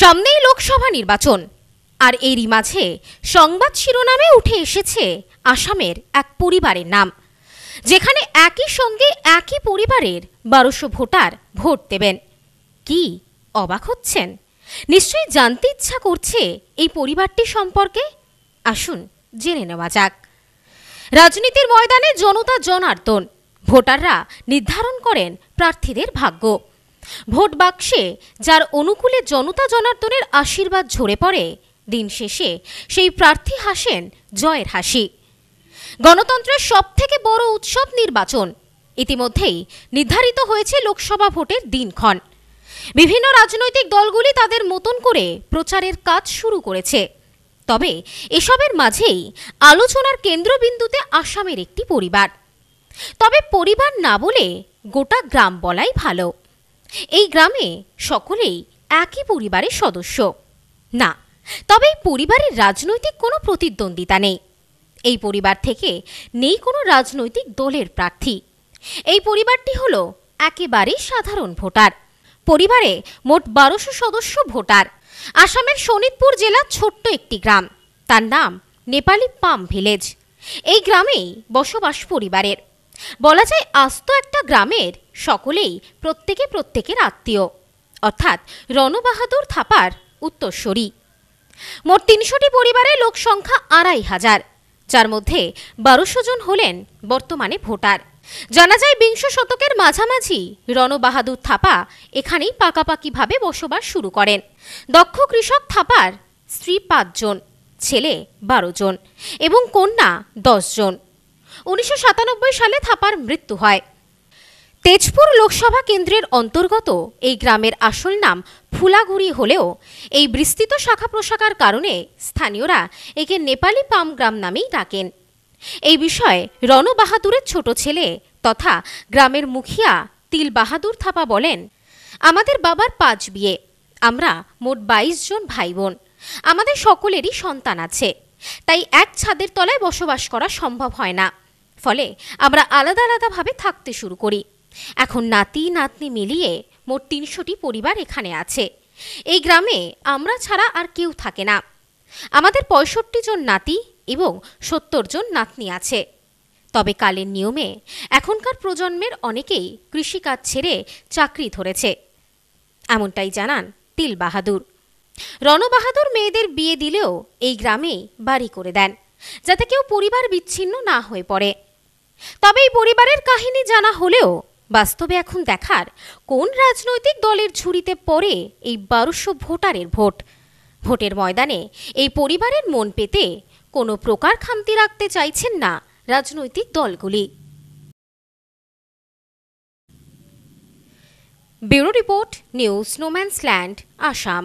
সামনেই লোকসভা নির্বাচন আর এরই মাঝে সংবাদ শিরোনামে উঠে এসেছে আসামের এক পরিবারের নাম যেখানে একই সঙ্গে একই পরিবারের বারোশো ভোটার ভোট দেবেন কি অবাক হচ্ছেন নিশ্চয়ই জানতে ইচ্ছা করছে এই পরিবারটি সম্পর্কে আসুন জেনে নেওয়া যাক রাজনীতির ময়দানে জনতা জনার্দন ভোটাররা নির্ধারণ করেন প্রার্থীদের ভাগ্য ভোট বাক্সে যার অনুকূলে জনতা জনার্দনের আশীর্বাদ ঝরে পড়ে দিন শেষে সেই প্রার্থী হাসেন জয়ের হাসি গণতন্ত্রের সবথেকে বড় উৎসব নির্বাচন ইতিমধ্যেই নির্ধারিত হয়েছে লোকসভা ভোটের দিনক্ষণ বিভিন্ন রাজনৈতিক দলগুলি তাদের মতন করে প্রচারের কাজ শুরু করেছে তবে এসবের মাঝেই আলোচনার কেন্দ্রবিন্দুতে আসামের একটি পরিবার তবে পরিবার না বলে গোটা গ্রাম বলাই ভালো এই গ্রামে সকলেই একই পরিবারের সদস্য না তবে এই পরিবারের রাজনৈতিক কোনো প্রতিদ্বন্দ্বিতা নেই এই পরিবার থেকে নেই কোনো রাজনৈতিক দলের প্রার্থী এই পরিবারটি হল একেবারে সাধারণ ভোটার পরিবারে মোট বারোশো সদস্য ভোটার আসামের শোনিতপুর জেলার ছোট্ট একটি গ্রাম তার নাম নেপালি পাম ভিলেজ এই গ্রামেই বসবাস পরিবারের বলা যায় আস্ত একটা গ্রামের সকলেই প্রত্যেকে প্রত্যেকের আত্মীয় অর্থাৎ রণবাহাদুর থাপার উত্তরসরী মোট তিনশোটি পরিবারে লোক সংখ্যা আড়াই হাজার যার মধ্যে বারোশো জন হলেন বর্তমানে ভোটার জানা যায় বিংশ শতকের মাঝামাঝি রণবাহাদুর থাপা এখানেই পাকাপাকিভাবে বসবাস শুরু করেন দক্ষ কৃষক থাপার স্ত্রী পাঁচজন ছেলে বারো জন এবং কন্যা দশজন জন উনিশশো সালে থাপার মৃত্যু হয় তেজপুর লোকসভা কেন্দ্রের অন্তর্গত এই গ্রামের আসল নাম ফুলাগুড়ি হলেও এই বিস্তৃত শাখা প্রশাখার কারণে স্থানীয়রা একে নেপালি পাম গ্রাম নামেই ডাকেন এই বিষয়ে রণ বাহাদুরের ছোট ছেলে তথা গ্রামের মুখিয়া তিল বাহাদুর থাপা বলেন আমাদের বাবার পাঁচ বিয়ে আমরা মোট বাইশ জন ভাই বোন আমাদের সকলেরই সন্তান আছে তাই এক ছাদের তলায় বসবাস করা সম্ভব হয় না ফলে আমরা আলাদা আলাদাভাবে থাকতে শুরু করি এখন নাতি নাতনি মিলিয়ে মোট তিনশোটি পরিবার এখানে আছে এই গ্রামে আমরা ছাড়া আর কেউ থাকে না আমাদের পঁয়ষট্টি জন নাতি এবং সত্তর জন নাতনি আছে তবে কালের নিয়মে এখনকার প্রজন্মের অনেকেই কৃষিকাজ ছেড়ে চাকরি ধরেছে এমনটাই জানান তিল বাহাদুর রণবাহাদুর মেয়েদের বিয়ে দিলেও এই গ্রামেই বাড়ি করে দেন যাতে কেউ পরিবার বিচ্ছিন্ন না হয়ে পড়ে তবে এই পরিবারের কাহিনী জানা হলেও বাস্তবে এখন দেখার কোন রাজনৈতিক দলের ঝুড়িতে পড়ে এই বারোশো ভোটারের ভোট ভোটের ময়দানে এই পরিবারের মন পেতে কোনো প্রকার খামতি রাখতে চাইছেন না রাজনৈতিক দলগুলি bureau report news no man's land Assam